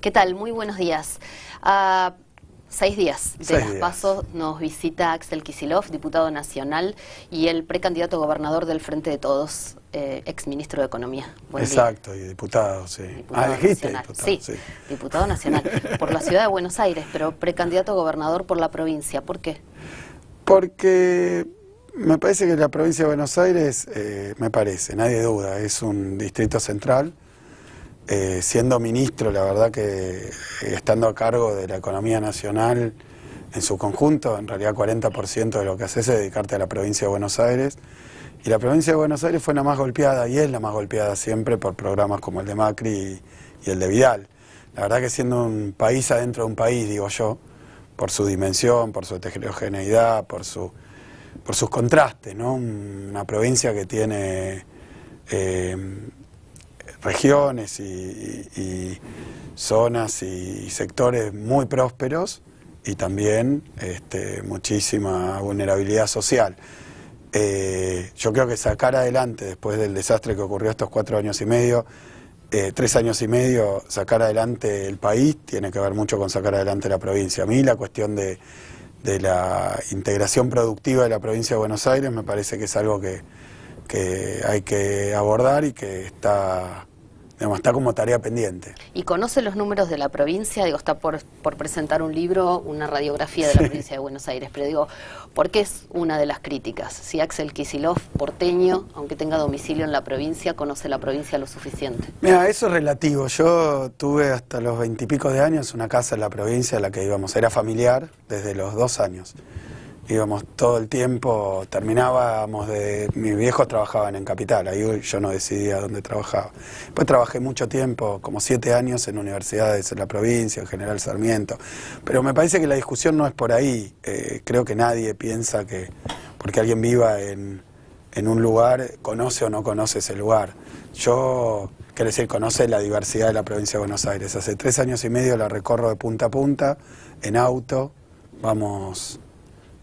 ¿Qué tal? Muy buenos días. a ah, seis días de pasos nos visita Axel Kisilov, diputado nacional y el precandidato gobernador del Frente de Todos, eh, ex ministro de Economía. Exacto, y diputado, sí. Ah, diputado nacional. sí, diputado nacional por la ciudad de Buenos Aires, pero precandidato gobernador por la provincia. ¿Por qué? Porque me parece que la provincia de Buenos Aires, eh, me parece, nadie duda, es un distrito central eh, siendo ministro, la verdad que eh, estando a cargo de la economía nacional en su conjunto, en realidad 40% de lo que haces es dedicarte a la provincia de Buenos Aires. Y la provincia de Buenos Aires fue la más golpeada y es la más golpeada siempre por programas como el de Macri y, el de Vidal. La verdad que siendo un país adentro de un país, digo yo, por su dimensión, por su heterogeneidad, por, su, por sus contrastes, ¿no? Una provincia que tiene... Eh, regiones y, zonas y sectores muy prósperos y también este, muchísima vulnerabilidad social. Eh, yo creo que sacar adelante, después del desastre que ocurrió estos cuatro años y medio, eh, tres años y medio, sacar adelante el país tiene que ver mucho con sacar adelante la provincia. A mí la cuestión de, la integración productiva de la provincia de Buenos Aires me parece que es algo que hay que abordar y que está está como tarea pendiente. ¿Y conoce los números de la provincia? Digo, está por, presentar un libro, una radiografía de la provincia de Buenos Aires, pero digo, ¿por qué es una de las críticas? Si Axel Kisilov, porteño, aunque tenga domicilio en la provincia, conoce la provincia lo suficiente. Mira, eso es relativo. Yo tuve hasta los veintipico de años una casa en la provincia a la que íbamos. Era familiar desde los dos años íbamos todo el tiempo, terminábamos de... Mis viejos trabajaban en Capital, ahí yo no decidía dónde trabajaba. Después trabajé mucho tiempo, como siete años, en universidades en la provincia, en General Sarmiento. Pero me parece que la discusión no es por ahí. Eh, creo que nadie piensa que porque alguien viva en, en un lugar, conoce o no conoce ese lugar. Yo, quiero decir, conoce la diversidad de la provincia de Buenos Aires. Hace tres años y medio la recorro de punta a punta, en auto, vamos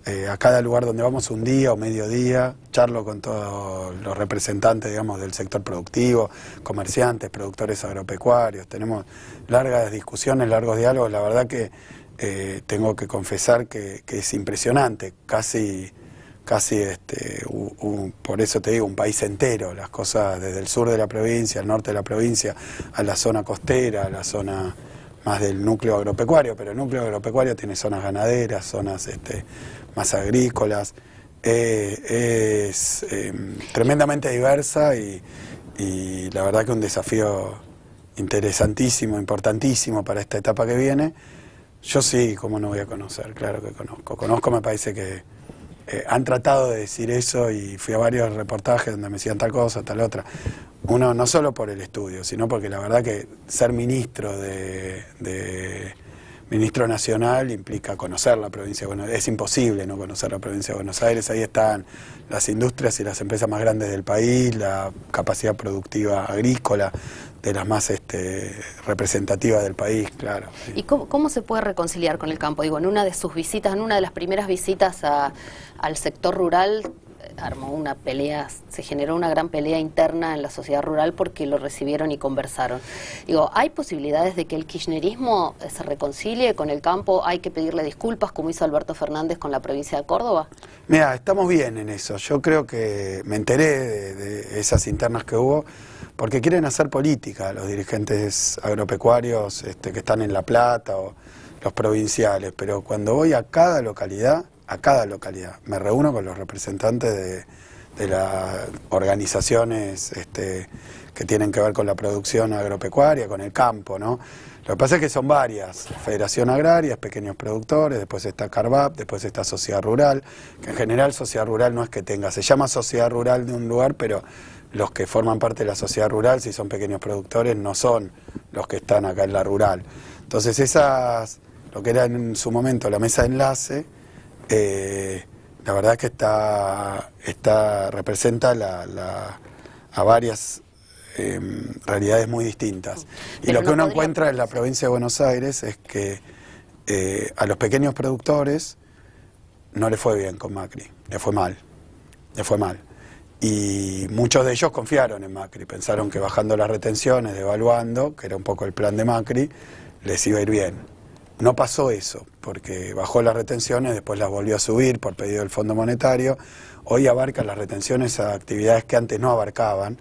eh, a cada lugar donde vamos un día o medio día, charlo con todos los representantes, digamos, del sector productivo, comerciantes, productores agropecuarios, tenemos largas discusiones, largos diálogos, la verdad que eh, tengo que confesar que, es impresionante, casi, casi este, por eso te digo, un país entero, las cosas desde el sur de la provincia, al norte de la provincia, a la zona costera, a la zona más del núcleo agropecuario, pero el núcleo agropecuario tiene zonas ganaderas, zonas este, más agrícolas. Eh, es em, tremendamente diversa y, la verdad que un desafío interesantísimo, importantísimo para esta etapa que viene. Yo sí, ¿cómo no voy a conocer? Claro que conozco. Conozco, me parece que eh, han tratado de decir eso y fui a varios reportajes donde me decían tal cosa, tal otra. Uno, no solo por el estudio, sino porque la verdad que ser ministro de ministro nacional implica conocer la provincia de Buenos Aires. Es imposible no conocer la provincia de Buenos Aires. Ahí están las industrias y las empresas más grandes del país, la capacidad productiva agrícola de las más este, representativas del país, claro. ¿Y cómo, se puede reconciliar con el campo? Digo, en una de sus visitas, en una de las primeras visitas al sector rural, armó una pelea, se generó una gran pelea interna en la sociedad rural porque lo recibieron y conversaron. Digo, ¿hay posibilidades de que el kirchnerismo se reconcilie con el campo? ¿Hay que pedirle disculpas como hizo Alberto Fernández con la provincia de Córdoba? Mira, estamos bien en eso. Yo creo que me enteré de, esas internas que hubo porque quieren hacer política los dirigentes agropecuarios este, que están en La Plata o los provinciales, pero cuando voy a cada localidad a cada localidad. Me reúno con los representantes de, las organizaciones este, que tienen que ver con la producción agropecuaria, con el campo, ¿no? Lo que pasa es que son varias, Federación Agraria, pequeños productores, después está Carvap, después está Sociedad Rural, que en general Sociedad Rural no es que tenga, se llama Sociedad Rural de un lugar, pero los que forman parte de la sociedad rural, si son pequeños productores, no son los que están acá en la rural. Entonces esas, lo que era en su momento la mesa de enlace, eh, la verdad es que está, representa a varias em, realidades muy distintas. y lo que uno encuentra en la provincia de Buenos Aires es que eh, a los pequeños productores no le fue bien con Macri, le fue mal, le fue mal. Y muchos de ellos confiaron en Macri, pensaron que bajando las retenciones, devaluando, que era un poco el plan de Macri, les iba a ir bien. No pasó eso, porque bajó las retenciones, después las volvió a subir por pedido del Fondo Monetario. Hoy abarca las retenciones a actividades que antes no abarcaban.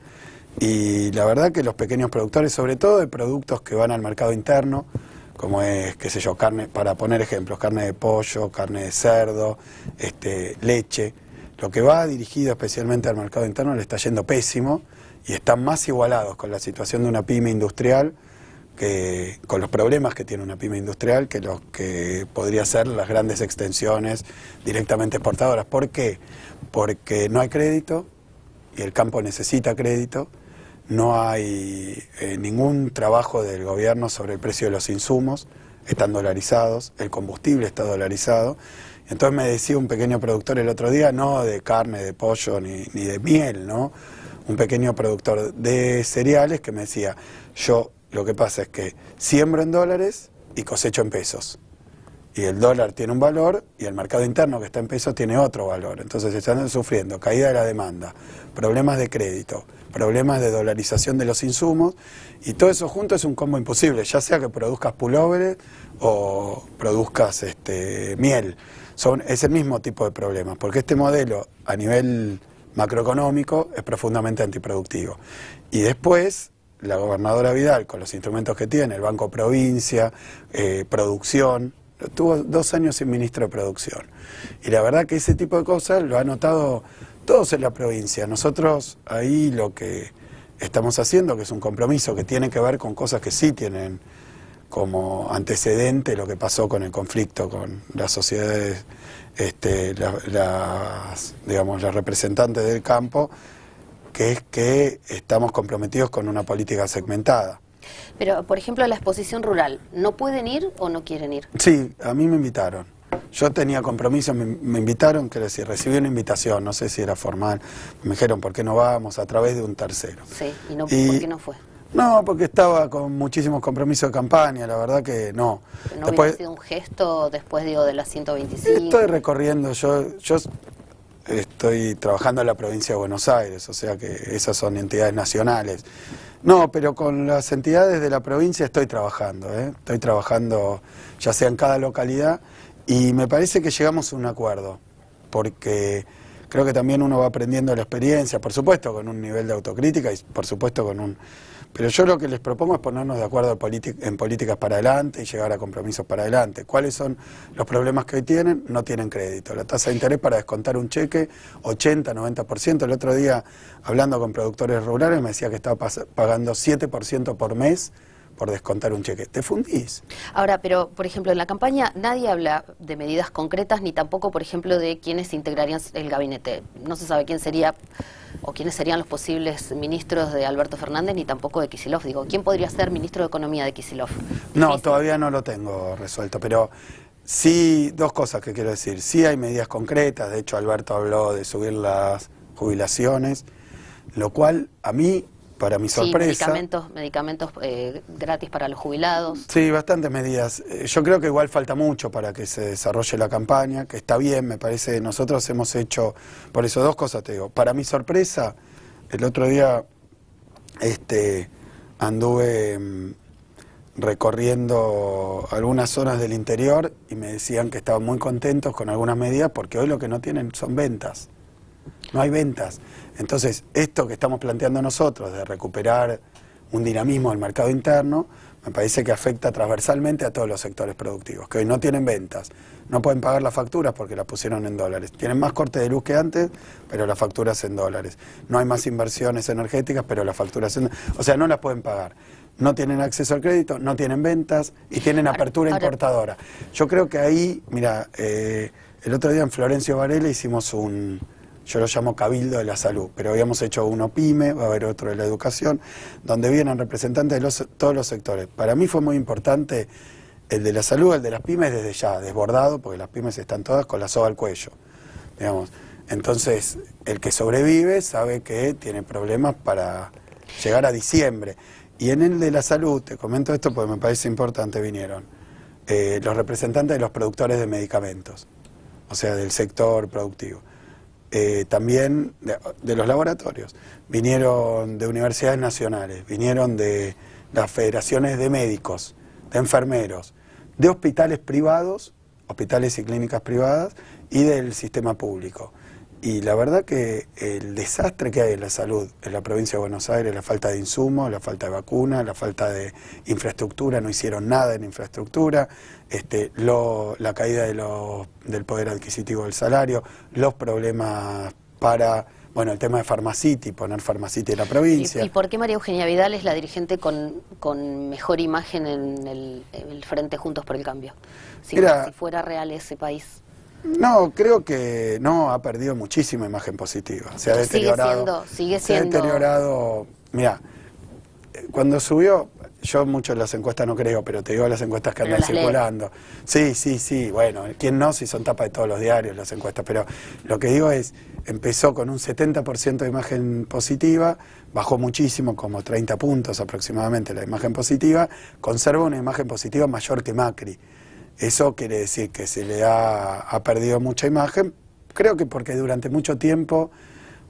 Y la verdad que los pequeños productores, sobre todo de productos que van al mercado interno, como es, qué sé yo, carne, para poner ejemplos, carne de pollo, carne de cerdo, este, leche, lo que va dirigido especialmente al mercado interno le está yendo pésimo y están más igualados con la situación de una pyme industrial que, con los problemas que tiene una pyme industrial que los que podría ser las grandes extensiones directamente exportadoras. ¿Por qué? Porque no hay crédito y el campo necesita crédito, no hay eh, ningún trabajo del gobierno sobre el precio de los insumos, están dolarizados, el combustible está dolarizado. Entonces me decía un pequeño productor el otro día, no de carne, de pollo, ni, ni de miel, ¿no? Un pequeño productor de cereales que me decía, yo lo que pasa es que siembro en dólares y cosecho en pesos. Y el dólar tiene un valor y el mercado interno que está en pesos tiene otro valor. Entonces están sufriendo caída de la demanda, problemas de crédito, problemas de dolarización de los insumos y todo eso junto es un combo imposible, ya sea que produzcas pulobre o produzcas este, miel. Son, es el mismo tipo de problemas, porque este modelo a nivel macroeconómico es profundamente antiproductivo. Y después la gobernadora Vidal, con los instrumentos que tiene, el Banco Provincia, eh, Producción, tuvo dos años sin ministro de Producción. Y la verdad que ese tipo de cosas lo han notado todos en la provincia. Nosotros ahí lo que estamos haciendo, que es un compromiso que tiene que ver con cosas que sí tienen como antecedente lo que pasó con el conflicto, con las sociedades, este, las, digamos, las representantes del campo, que es que estamos comprometidos con una política segmentada. Pero, por ejemplo, a la exposición rural, ¿no pueden ir o no quieren ir? Sí, a mí me invitaron. Yo tenía compromiso, me, invitaron, quiero decir, recibí una invitación, no sé si era formal, me dijeron, ¿por qué no vamos? A través de un tercero. Sí, ¿y, no, por qué no fue? No, porque estaba con muchísimos compromisos de campaña, la verdad que no. ¿No hubiera sido un gesto después digo, de las 125? Estoy recorriendo, yo estoy trabajando en la provincia de Buenos Aires, o sea que esas son entidades nacionales. No, pero con las entidades de la provincia estoy trabajando, ¿eh? estoy trabajando ya sea en cada localidad y me parece que llegamos a un acuerdo, porque creo que también uno va aprendiendo la experiencia, por supuesto con un nivel de autocrítica y por supuesto con un pero yo lo que les propongo es ponernos de acuerdo en políticas para adelante y llegar a compromisos para adelante. ¿Cuáles son los problemas que hoy tienen? No tienen crédito. La tasa de interés para descontar un cheque, 80, 90%. El otro día, hablando con productores rurales, me decía que estaba pagando 7% por mes por descontar un cheque. Te fundís. Ahora, pero, por ejemplo, en la campaña nadie habla de medidas concretas ni tampoco, por ejemplo, de quiénes integrarían el gabinete. No se sabe quién sería o quiénes serían los posibles ministros de Alberto Fernández ni tampoco de Kisilov. Digo, ¿quién podría ser ministro de Economía de Kisilov? No, todavía no lo tengo resuelto, pero sí, dos cosas que quiero decir. Sí hay medidas concretas, de hecho Alberto habló de subir las jubilaciones, lo cual a mí para mi sorpresa. Medicamentos, medicamentos eh, gratis para los jubilados. Sí, bastantes medidas. Eh, yo creo que igual falta mucho para que se desarrolle la campaña, que está bien, me parece. Nosotros hemos hecho, por eso dos cosas te digo. Para mi sorpresa, el otro día este, anduve mm, recorriendo algunas zonas del interior y me decían que estaban muy contentos con algunas medidas porque hoy lo que no tienen son ventas. No hay ventas. Entonces, esto que estamos planteando nosotros de recuperar un dinamismo del mercado interno, me parece que afecta transversalmente a todos los sectores productivos, que hoy no tienen ventas, no pueden pagar las facturas porque las pusieron en dólares. Tienen más corte de luz que antes, pero las facturas en dólares. No hay más inversiones energéticas, pero las facturas en... O sea, no las pueden pagar. No tienen acceso al crédito, no tienen ventas y tienen apertura importadora. Yo creo que ahí, mira, eh, el otro día en Florencio Varela hicimos un yo lo llamo Cabildo de la Salud, pero habíamos hecho uno PYME, va a haber otro de la educación, donde vienen representantes de todos los sectores. Para mí fue muy importante el de la salud, el de las pymes desde ya, desbordado, porque las pymes están todas con la soga al cuello, digamos. Entonces, el que sobrevive sabe que tiene problemas para llegar a diciembre. Y en el de la salud, te comento esto porque me parece importante, vinieron eh, los representantes de los productores de medicamentos, o sea, del sector productivo. Eh, también de, los laboratorios, vinieron de universidades nacionales, vinieron de las federaciones de médicos, de enfermeros, de hospitales privados, hospitales y clínicas privadas y del sistema público y la verdad que el desastre que hay en la salud en la provincia de Buenos Aires, la falta de insumos, la falta de vacunas, la falta de infraestructura, no hicieron nada en infraestructura, este, la caída de los, del poder adquisitivo del salario, los problemas para bueno, el tema de Farmacity, poner Farmacity en la provincia. ¿Y, por qué María Eugenia Vidal es la dirigente con, con mejor imagen en el, Frente Juntos por el Cambio? si fuera real ese país. No, creo que no, ha perdido muchísima imagen positiva. Se ha deteriorado. Sigue siendo, sigue siendo. ha deteriorado. Mira, cuando subió, yo mucho en las encuestas no creo, pero te digo las encuestas que andan circulando. Sí, sí, sí, bueno, ¿quién no si son tapa de todos los diarios las encuestas? Pero lo que digo es, empezó con un 70% de imagen positiva, bajó muchísimo, como 30 puntos aproximadamente la imagen positiva, conserva una imagen positiva mayor que Macri. Eso quiere decir que se le ha, perdido mucha imagen, creo que porque durante mucho tiempo,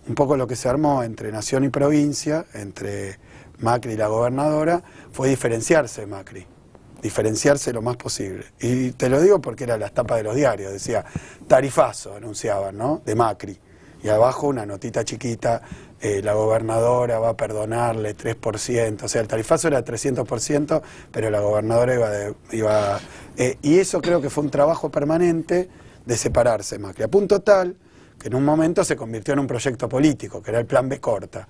un poco lo que se armó entre nación y provincia, entre Macri y la gobernadora, fue diferenciarse Macri, diferenciarse lo más posible. Y te lo digo porque era la tapa de los diarios, decía, tarifazo, anunciaban, ¿no? De Macri. Y abajo una notita chiquita, eh, la gobernadora va a perdonarle 3%, o sea, el tarifazo era 300%, pero la gobernadora iba... Eh, y eso creo que fue un trabajo permanente de separarse Macri, a punto tal que en un momento se convirtió en un proyecto político, que era el plan B corta.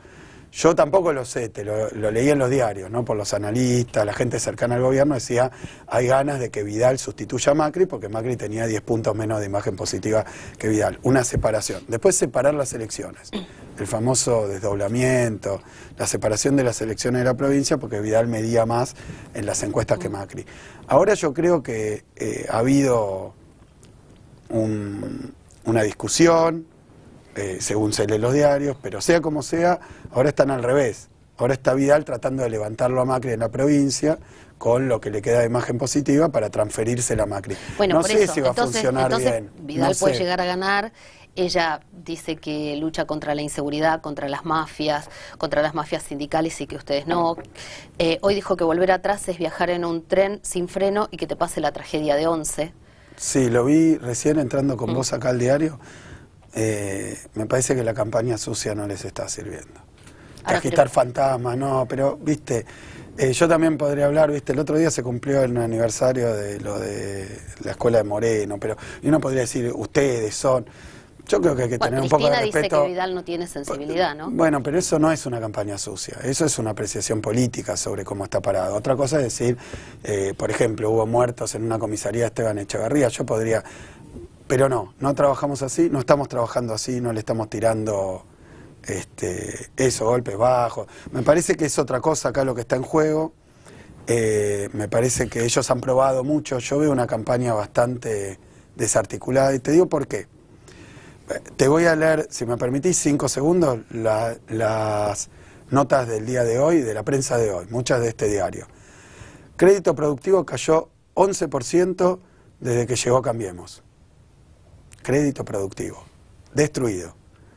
Yo tampoco lo sé, te lo, leía leí en los diarios, ¿no? Por los analistas, la gente cercana al gobierno decía, hay ganas de que Vidal sustituya a Macri, porque Macri tenía 10 puntos menos de imagen positiva que Vidal. Una separación. Después separar las elecciones. El famoso desdoblamiento, la separación de las elecciones de la provincia, porque Vidal medía más en las encuestas que Macri. Ahora yo creo que eh, ha habido una discusión, eh, según se lee los diarios, pero sea como sea, ahora están al revés. Ahora está Vidal tratando de levantarlo a Macri en la provincia con lo que le queda de imagen positiva para transferirse a Macri. no sé si va a funcionar bien. Vidal puede llegar a ganar. Ella dice que lucha contra la inseguridad, contra las mafias, contra las mafias sindicales y que ustedes no. Eh, hoy dijo que volver atrás es viajar en un tren sin freno y que te pase la tragedia de 11. Sí, lo vi recién entrando con mm. vos acá al diario. Eh, me parece que la campaña sucia no les está sirviendo. Ah, Agitar fantasmas, no, pero, viste, eh, yo también podría hablar, viste, el otro día se cumplió el aniversario de lo de la escuela de Moreno, pero uno podría decir, ustedes son... Yo creo que hay que tener un poco de respeto. dice que Vidal no tiene sensibilidad, ¿no? Bueno, pero eso no es una campaña sucia, eso es una apreciación política sobre cómo está parado. Otra cosa es decir, eh, por ejemplo, hubo muertos en una comisaría de Esteban Echeverría, yo podría pero no, no trabajamos así, no estamos trabajando así, no le estamos tirando este, eso, golpes bajos. Me parece que es otra cosa acá lo que está en juego. Eh, me parece que ellos han probado mucho. Yo veo una campaña bastante desarticulada y te digo por qué. Te voy a leer, si me permitís, cinco segundos las notas del día de hoy, de la prensa de hoy, muchas de este diario. Crédito productivo cayó 11% desde que llegó Cambiemos crédito productivo, destruido.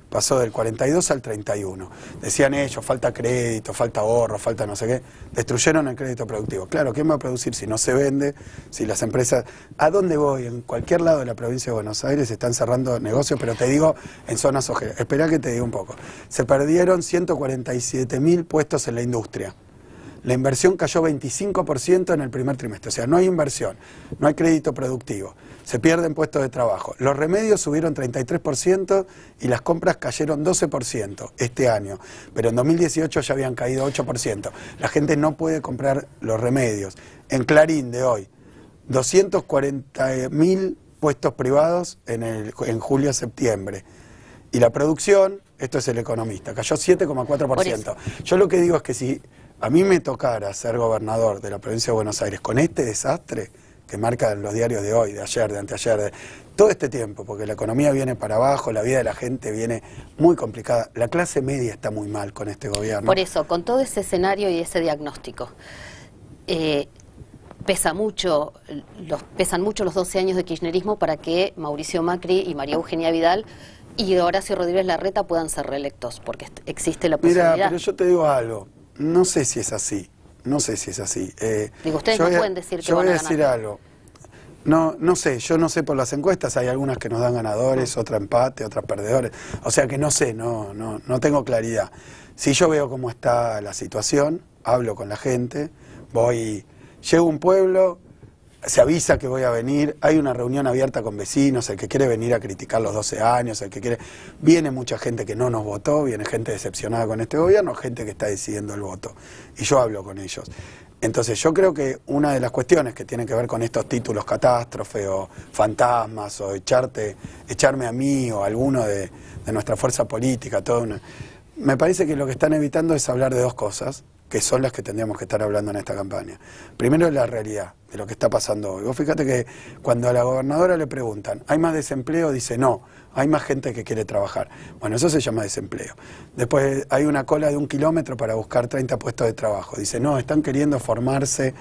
Pasó del 42 al 31. Decían ellos, falta crédito, falta ahorro, falta no sé qué. Destruyeron el crédito productivo. Claro, ¿quién va a producir si no se vende? Si las empresas... ¿A dónde voy? En cualquier lado de la provincia de Buenos Aires están cerrando negocios, pero te digo en zonas ojeras. Espera que te diga un poco. Se perdieron 147 mil puestos en la industria. La inversión cayó 25% en el primer trimestre. O sea, no hay inversión, no hay crédito productivo se pierden puestos de trabajo. Los remedios subieron 33% y las compras cayeron 12% este año, pero en 2018 ya habían caído 8%. La gente no puede comprar los remedios. En Clarín de hoy, 240 mil puestos privados en, el, en julio a septiembre. Y la producción, esto es el economista, cayó 7,4%. Yo lo que digo es que si a mí me tocara ser gobernador de la provincia de Buenos Aires con este desastre, que marcan los diarios de hoy, de ayer, de anteayer, de todo este tiempo, porque la economía viene para abajo, la vida de la gente viene muy complicada, la clase media está muy mal con este gobierno. Por eso, con todo ese escenario y ese diagnóstico, eh, pesa mucho, los, pesan mucho los 12 años de kirchnerismo para que Mauricio Macri y María Eugenia Vidal y Horacio Rodríguez Larreta puedan ser reelectos, porque existe la posibilidad. Mira, pero yo te digo algo, no sé si es así. No sé si es así. Eh, Digo, ustedes no pueden decir que Yo voy a, decir algo. No, no sé, yo no sé por las encuestas, hay algunas que nos dan ganadores, ah. otras empate, otras perdedores. O sea que no sé, no, no, no tengo claridad. Si yo veo cómo está la situación, hablo con la gente, voy, llego a un pueblo, se avisa que voy a venir, hay una reunión abierta con vecinos, el que quiere venir a criticar los 12 años, el que quiere... Viene mucha gente que no nos votó, viene gente decepcionada con este gobierno, gente que está decidiendo el voto. Y yo hablo con ellos. Entonces yo creo que una de las cuestiones que tiene que ver con estos títulos catástrofe o fantasmas o echarte, echarme a mí o a alguno de, de nuestra fuerza política, todo una... me parece que lo que están evitando es hablar de dos cosas, que son las que tendríamos que estar hablando en esta campaña. Primero la realidad de lo que está pasando hoy. Vos fíjate que cuando a la gobernadora le preguntan, ¿hay más desempleo? Dice, no, hay más gente que quiere trabajar. Bueno, eso se llama desempleo. Después hay una cola de un kilómetro para buscar 30 puestos de trabajo. Dice, no, están queriendo formarse.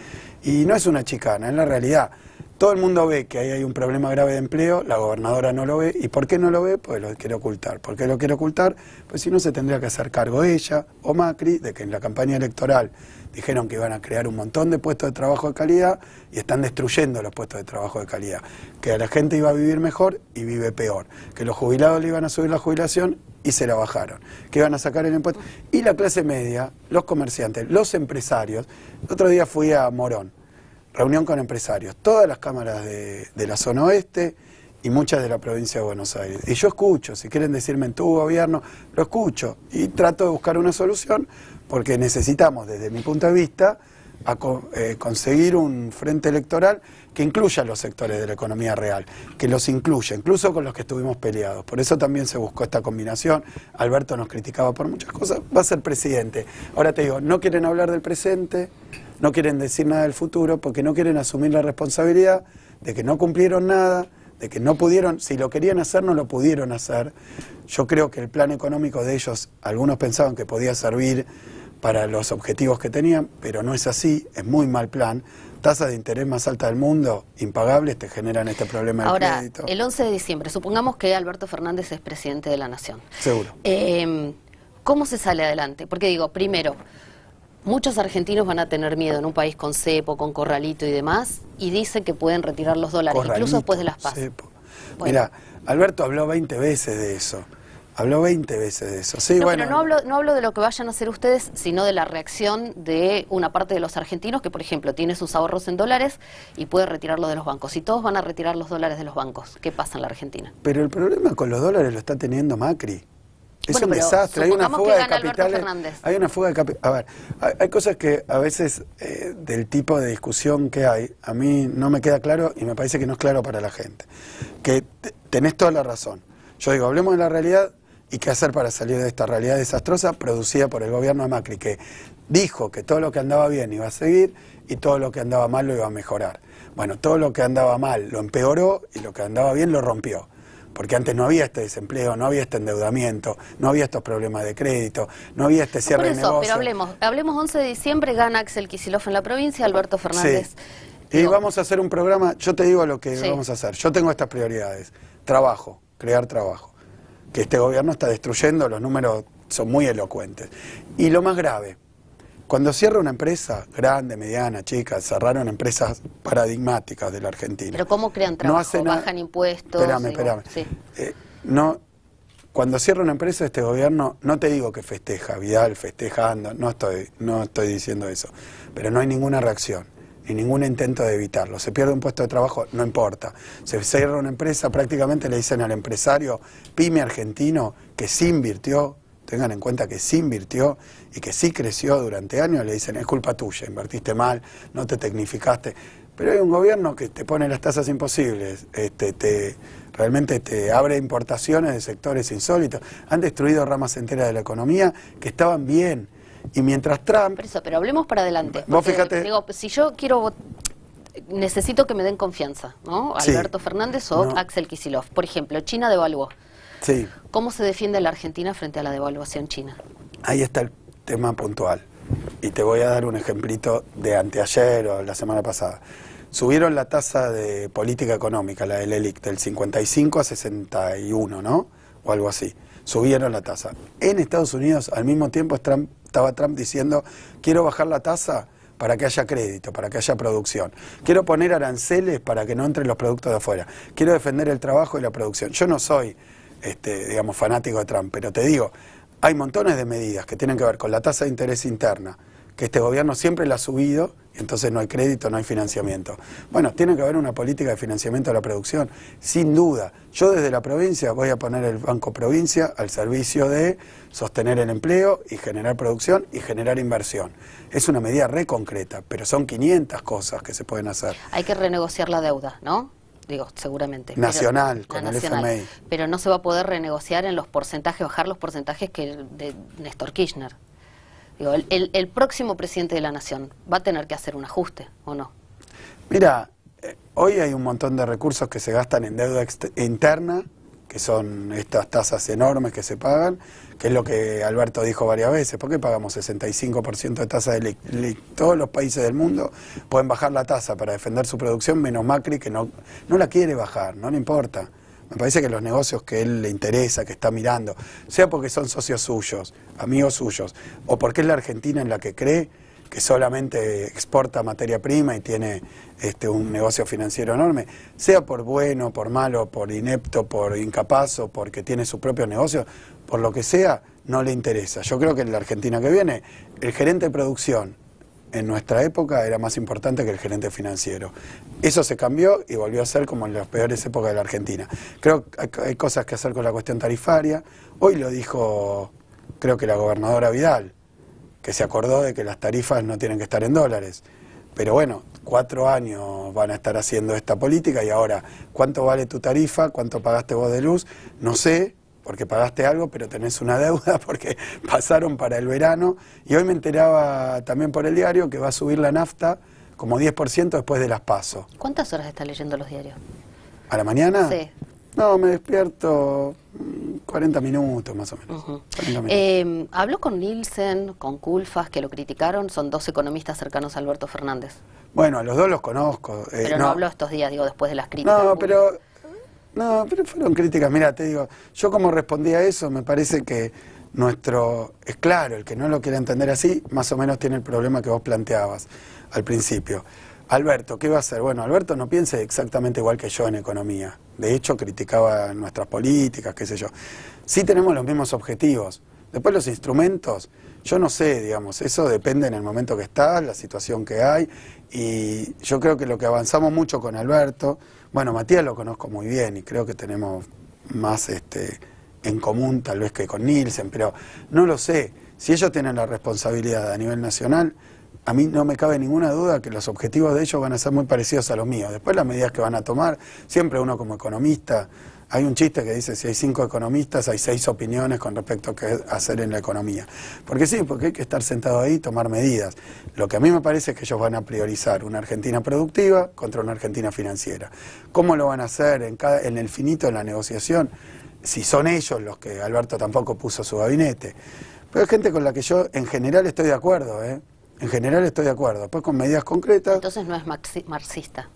Y no es una chicana, es la realidad. Todo el mundo ve que ahí hay un problema grave de empleo, la gobernadora no lo ve. ¿Y por qué no lo ve? Pues lo quiere ocultar. ¿Por qué lo quiere ocultar? Pues si no se tendría que hacer cargo ella o Macri de que en la campaña electoral dijeron que iban a crear un montón de puestos de trabajo de calidad y están destruyendo los puestos de trabajo de calidad. Que la gente iba a vivir mejor y vive peor. Que los jubilados le iban a subir la jubilación y se la bajaron. Que iban a sacar el impuesto. Y la clase media, los comerciantes, los empresarios. otro día fui a Morón reunión con empresarios, todas las cámaras de, la zona oeste y muchas de la provincia de Buenos Aires. Y yo escucho, si quieren decirme en tu gobierno, lo escucho y trato de buscar una solución porque necesitamos, desde mi punto de vista, eh, conseguir un frente electoral que incluya a los sectores de la economía real, que los incluya, incluso con los que estuvimos peleados. Por eso también se buscó esta combinación. Alberto nos criticaba por muchas cosas, va a ser presidente. Ahora te digo, no quieren hablar del presente, no quieren decir nada del futuro porque no quieren asumir la responsabilidad de que no cumplieron nada, de que no pudieron, si lo querían hacer no lo pudieron hacer. Yo creo que el plan económico de ellos, algunos pensaban que podía servir para los objetivos que tenían, pero no es así, es muy mal plan. Tasas de interés más alta del mundo, impagables, te generan este problema crédito. Ahora, el 11 de diciembre, supongamos que Alberto Fernández es presidente de la Nación. Seguro. Eh, ¿Cómo se sale adelante? Porque digo, primero, Muchos argentinos van a tener miedo en un país con cepo, con corralito y demás, y dicen que pueden retirar los dólares, incluso después de las pasas. Mira, Alberto habló 20 veces de eso. Habló 20 veces de eso. Sí, bueno. Pero no hablo, no hablo de lo que vayan a hacer ustedes, sino de la reacción de una parte de los argentinos que, por ejemplo, tiene sus ahorros en dólares y puede retirarlo de los bancos. Y todos van a retirar los dólares de los bancos, ¿qué pasa en la Argentina? Pero el problema con los dólares lo está teniendo Macri. Es un desastre, hay una fuga de capitales. Hay una fuga de capitales. A ver, hay, cosas que a veces eh, del tipo de discusión que hay, a mí no me queda claro y me parece que no es claro para la gente. Que tenés toda la razón. Yo digo, hablemos de la realidad y qué hacer para salir de esta realidad desastrosa producida por el gobierno de Macri, que dijo que todo lo que andaba bien iba a seguir y todo lo que andaba mal lo iba a mejorar. Bueno, todo lo que andaba mal lo empeoró y lo que andaba bien lo rompió porque antes no había este desempleo, no había este endeudamiento, no había estos problemas de crédito, no había este cierre Pero hablemos, hablemos 11 de diciembre, gana Axel Kicillof en la provincia, Alberto Fernández. Y vamos a hacer un programa, yo te digo lo que vamos a hacer, yo tengo estas prioridades, trabajo, crear trabajo, que este gobierno está destruyendo, los números son muy elocuentes. Y lo más grave, cuando cierra una empresa, grande, mediana, chica, cerraron empresas paradigmáticas de la Argentina. Pero ¿cómo crean trabajo? No ¿Bajan impuestos? Espérame, espérame. Eh, no, cuando cierra una empresa este gobierno, no te digo que festeja, Vidal festejando, no estoy, no estoy diciendo eso, pero no hay ninguna reacción ni ningún intento de evitarlo. Se pierde un puesto de trabajo, no importa. Se cierra una empresa, prácticamente le dicen al empresario, pyme argentino, que sí invirtió, tengan en cuenta que sí invirtió y que sí creció durante años, le dicen, es culpa tuya, invertiste mal, no te tecnificaste. Pero hay un gobierno que te pone las tasas imposibles, este, te, realmente te abre importaciones de sectores insólitos, han destruido ramas enteras de la economía que estaban bien. Y mientras Trump... Pero, pero hablemos para adelante. Vos fíjate... Digo, si yo quiero necesito que me den confianza, ¿no? Alberto Fernández o Axel Kisilov. Por ejemplo, China devaluó. ¿Cómo se defiende la Argentina frente a la devaluación china? Ahí está el tema puntual. Y te voy a dar un ejemplito de anteayer o la semana pasada. Subieron la tasa de política económica, la del ELIC, del 55 a 61, ¿no? O algo así. Subieron la tasa. En Estados Unidos, al mismo tiempo, estaba Trump diciendo, quiero bajar la tasa para que haya crédito, para que haya producción. Quiero poner aranceles para que no entren los productos de afuera. Quiero defender el trabajo y la producción. Yo no soy este, digamos, fanático de Trump, pero te digo, hay montones de medidas que tienen que ver con la tasa de interés interna, que este gobierno siempre la ha subido, y entonces no hay crédito, no hay financiamiento. Bueno, tiene que haber una política de financiamiento de la producción, sin duda. Yo desde la provincia voy a poner el Banco Provincia al servicio de sostener el empleo y generar producción y generar inversión. Es una medida re concreta, pero son 500 cosas que se pueden hacer. Hay que renegociar la deuda, ¿no? digo, seguramente. Nacional, pero, con el FMI. Pero no se va a poder renegociar en los porcentajes, bajar los porcentajes que de Néstor Kirchner. Digo, el, el próximo presidente de la nación va a tener que hacer un ajuste, ¿o no? Mira, eh, hoy hay un montón de recursos que se gastan en deuda interna que son estas tasas enormes que se pagan, que es lo que Alberto dijo varias veces, ¿por qué pagamos 65% de tasa de LIC? Todos los países del mundo pueden bajar la tasa para defender su producción, menos Macri que no, no la quiere bajar, no le importa. Me parece que los negocios que él le interesa, que está mirando, sea porque son socios suyos, amigos suyos, o porque es la Argentina en la que cree, que solamente exporta materia prima y tiene este, un negocio financiero enorme, sea por bueno, por malo, por inepto, por incapaz o porque tiene su propio negocio, por lo que sea, no le interesa. Yo creo que en la Argentina que viene, el gerente de producción en nuestra época era más importante que el gerente financiero. Eso se cambió y volvió a ser como en las peores épocas de la Argentina. Creo que hay cosas que hacer con la cuestión tarifaria. Hoy lo dijo, creo que la gobernadora Vidal que se acordó de que las tarifas no tienen que estar en dólares. Pero bueno, cuatro años van a estar haciendo esta política y ahora, ¿cuánto vale tu tarifa? ¿Cuánto pagaste vos de luz? No sé, porque pagaste algo, pero tenés una deuda porque pasaron para el verano. Y hoy me enteraba también por el diario que va a subir la nafta como 10% después de las pasos. ¿Cuántas horas estás leyendo los diarios? ¿A la mañana? Sí. No, me despierto 40 mm, minutos más o menos. Em, ¿Habló con Nielsen, con Kulfas, que lo criticaron? Son dos economistas cercanos a Alberto Fernández. Bueno, a los dos los conozco. Eh, pero no, habló estos días, digo, después de las críticas. No, pero, no, pero fueron críticas. Mira, te digo, yo como respondí a eso, me parece que nuestro... Es claro, el que no lo quiere entender así, más o menos tiene el problema que vos planteabas al principio. Alberto, ¿qué va a hacer? Bueno, Alberto no piense exactamente igual que yo en economía. De hecho, criticaba nuestras políticas, qué sé yo. Sí tenemos los mismos objetivos. Después los instrumentos, yo no sé, digamos, eso depende en el momento que estás, la situación que hay. Y yo creo que lo que avanzamos mucho con Alberto, bueno, Matías lo conozco muy bien y creo que tenemos más este, en común tal vez que con Nielsen, pero no lo sé. Si ellos tienen la responsabilidad a nivel nacional, a mí no me cabe ninguna duda que los objetivos de ellos van a ser muy parecidos a los míos. Después las medidas que van a tomar, siempre uno como economista, hay un chiste que dice, si hay cinco economistas, hay seis opiniones con respecto a qué hacer en la economía. Porque sí, porque hay que estar sentado ahí y tomar medidas. Lo que a mí me parece es que ellos van a priorizar una Argentina productiva contra una Argentina financiera. ¿Cómo lo van a hacer en, el finito de la negociación? Si son ellos los que Alberto tampoco puso su gabinete. Pero hay gente con la que yo en general estoy de acuerdo, ¿eh? En general estoy de acuerdo. Después con medidas concretas. Entonces no es marxista.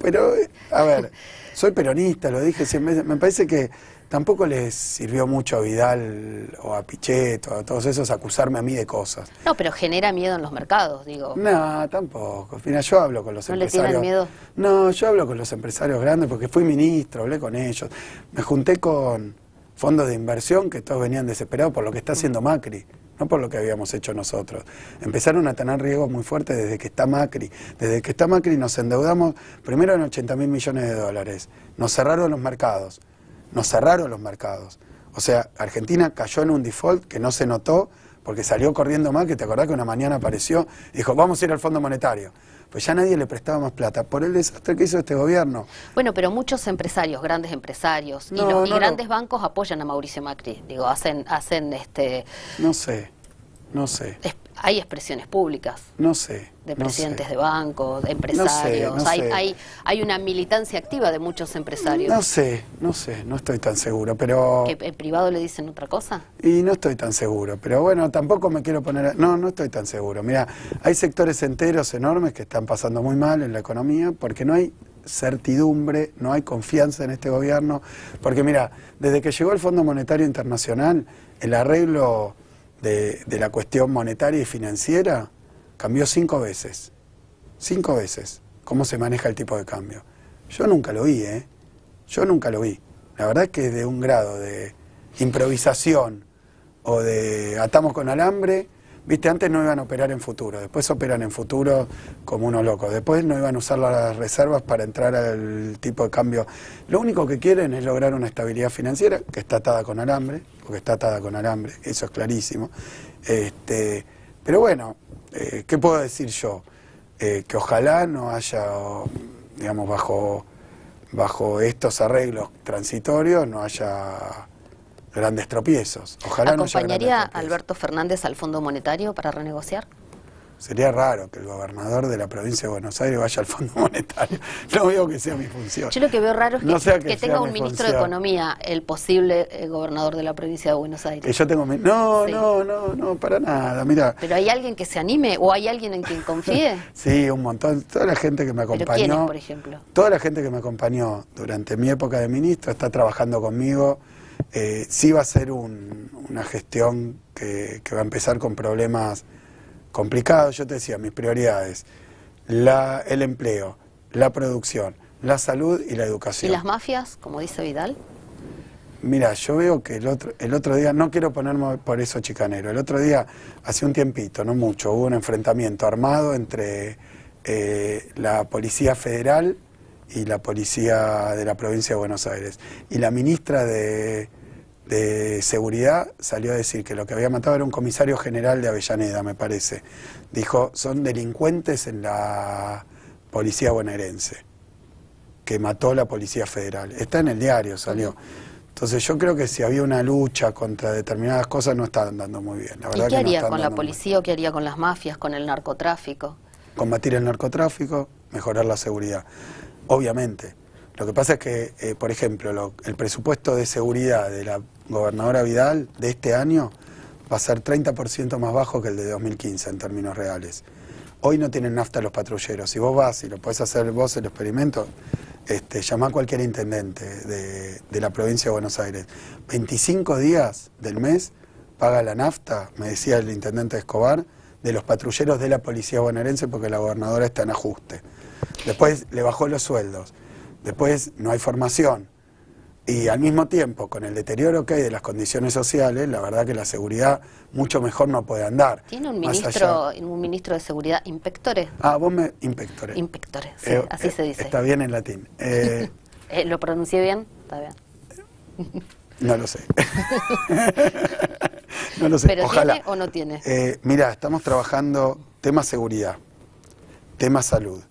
pero, a ver, soy peronista, lo dije siempre. Me parece que tampoco les sirvió mucho a Vidal o a Pichet o a todos esos acusarme a mí de cosas. No, pero genera miedo en los mercados, digo. No, tampoco. Final yo hablo con los empresarios. ¿No le tienen miedo? No, yo hablo con los empresarios grandes porque fui ministro, hablé con ellos. Me junté con fondos de inversión que todos venían desesperados por lo que está haciendo Macri no por lo que habíamos hecho nosotros. Empezaron a tener riesgos muy fuertes desde que está Macri. Desde que está Macri nos endeudamos primero en 80 mil millones de dólares. Nos cerraron los mercados. Nos cerraron los mercados. O sea, Argentina cayó en un default que no se notó porque salió corriendo más que te acordás que una mañana apareció, dijo, vamos a ir al Fondo Monetario. Pues ya nadie le prestaba más plata por el desastre que hizo este gobierno. Bueno, pero muchos empresarios, grandes empresarios y, grandes bancos apoyan a Mauricio Macri. Digo, hacen, hacen este... No sé, no sé hay expresiones públicas. No sé. De presidentes de bancos, de empresarios. hay, hay, una militancia activa de muchos empresarios. No sé, no sé, no estoy tan seguro, pero... en privado le dicen otra cosa? Y no estoy tan seguro, pero bueno, tampoco me quiero poner... No, no estoy tan seguro. Mira, hay sectores enteros enormes que están pasando muy mal en la economía porque no hay certidumbre, no hay confianza en este gobierno, porque mira, desde que llegó el Fondo Monetario Internacional, el arreglo de, la cuestión monetaria y financiera cambió cinco veces. Cinco veces. Cómo se maneja el tipo de cambio. Yo nunca lo vi, ¿eh? Yo nunca lo vi. La verdad es que de un grado de improvisación o de atamos con alambre Viste, antes no iban a operar en futuro, después operan en futuro como unos locos, después no iban a usar las reservas para entrar al tipo de cambio. Lo único que quieren es lograr una estabilidad financiera que está atada con alambre, porque está atada con alambre, eso es clarísimo. Este, pero bueno, eh, ¿qué puedo decir yo? Eh, que ojalá no haya, digamos, bajo, bajo estos arreglos transitorios, no haya grandes tropiezos. Ojalá ¿Acompañaría Alberto Fernández al Fondo Monetario para renegociar? Sería raro que el gobernador de la provincia de Buenos Aires vaya al Fondo Monetario. No veo que sea mi función. Yo lo que veo raro es que, tenga un ministro de Economía, el posible eh, gobernador de la provincia de Buenos Aires. Eh, yo tengo... No, no, no, no, para nada, mira. ¿Pero hay alguien que se anime o hay alguien en quien confíe? sí, un montón. Toda la gente que me acompañó... por ejemplo? Toda la gente que me acompañó durante mi época de ministro está trabajando conmigo eh, sí va a ser una gestión que, va a empezar con problemas complicados. Yo te decía, mis prioridades, el empleo, la producción, la salud y la educación. ¿Y las mafias, como dice Vidal? Mira, yo veo que el otro, el otro día, no quiero ponerme por eso chicanero, el otro día, hace un tiempito, no mucho, hubo un enfrentamiento armado entre eh, la Policía Federal y la Policía de la Provincia de Buenos Aires. Y la ministra de, de seguridad salió a decir que lo que había matado era un comisario general de Avellaneda, me parece. Dijo, son delincuentes en la policía bonaerense, que mató la policía federal. Está en el diario, salió. Entonces yo creo que si había una lucha contra determinadas cosas no está andando muy bien. ¿Y qué haría con la policía o qué haría con las mafias, con el narcotráfico? Combatir el narcotráfico, mejorar la seguridad, obviamente. Lo que pasa es que, eh, por ejemplo, el presupuesto de seguridad de la gobernadora Vidal de este año va a ser 30% más bajo que el de 2015 en términos reales. Hoy no tienen nafta los patrulleros. Si vos vas y lo podés hacer vos el experimento, este, llamá a cualquier intendente de, de la provincia de Buenos Aires. 25 días del mes paga la nafta, me decía el intendente Escobar, de los patrulleros de la policía bonaerense porque la gobernadora está en ajuste. Después le bajó los sueldos. Después no hay formación. Y al mismo tiempo, con el deterioro que hay de las condiciones sociales, la verdad que la seguridad mucho mejor no puede andar. Tiene un ministro, de seguridad, inspectores. Ah, vos me... Inspectores. Inspectores, sí, eh, así se eh, dice. Está bien en latín. Eh, ¿Lo pronuncié bien? Está bien. No lo sé. no lo sé. ¿Pero tiene o no tiene? mira, estamos trabajando tema seguridad, tema salud,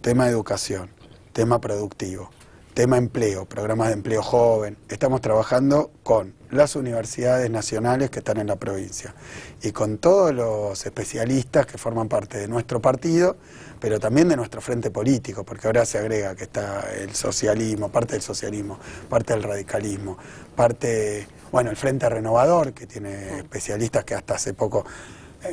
tema educación, tema productivo tema empleo, programas de empleo joven. Estamos trabajando con las universidades nacionales que están en la provincia y con todos los especialistas que forman parte de nuestro partido, pero también de nuestro frente político, porque ahora se agrega que está el socialismo, parte del socialismo, parte del radicalismo, parte, bueno, el Frente Renovador, que tiene especialistas que hasta hace poco